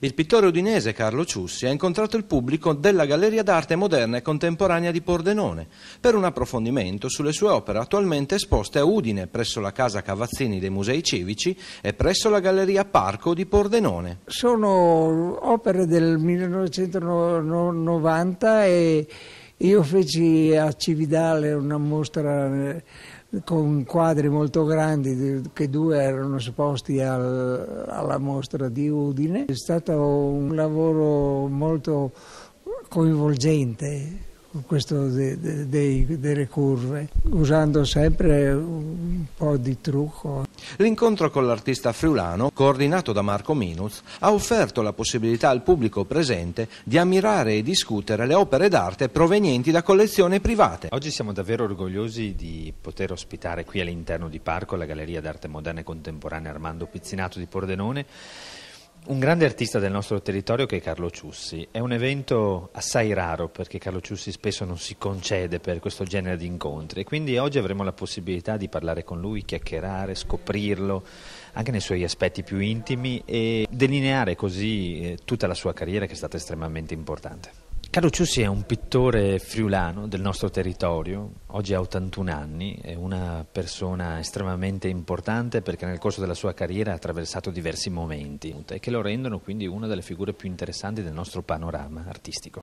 Il pittore udinese Carlo Ciussi ha incontrato il pubblico della Galleria d'arte moderna e contemporanea di Pordenone per un approfondimento sulle sue opere attualmente esposte a Udine presso la Casa Cavazzini dei Musei Civici e presso la Galleria Parco di Pordenone. Sono opere del 1990 e io feci a Cividale una mostra eh, con quadri molto grandi, che due erano esposti al, alla mostra di Udine. È stato un lavoro molto coinvolgente questo de, de, de, delle curve, usando sempre un po' di trucco. L'incontro con l'artista friulano, coordinato da Marco Minuz, ha offerto la possibilità al pubblico presente di ammirare e discutere le opere d'arte provenienti da collezioni private. Oggi siamo davvero orgogliosi di poter ospitare qui all'interno di Parco la Galleria d'arte moderna e contemporanea Armando Pizzinato di Pordenone un grande artista del nostro territorio che è Carlo Ciussi. È un evento assai raro perché Carlo Ciussi spesso non si concede per questo genere di incontri. Quindi oggi avremo la possibilità di parlare con lui, chiacchierare, scoprirlo anche nei suoi aspetti più intimi e delineare così eh, tutta la sua carriera che è stata estremamente importante. Carlo Ciussi è un pittore friulano del nostro territorio, oggi ha 81 anni, è una persona estremamente importante perché nel corso della sua carriera ha attraversato diversi momenti e che lo rendono quindi una delle figure più interessanti del nostro panorama artistico.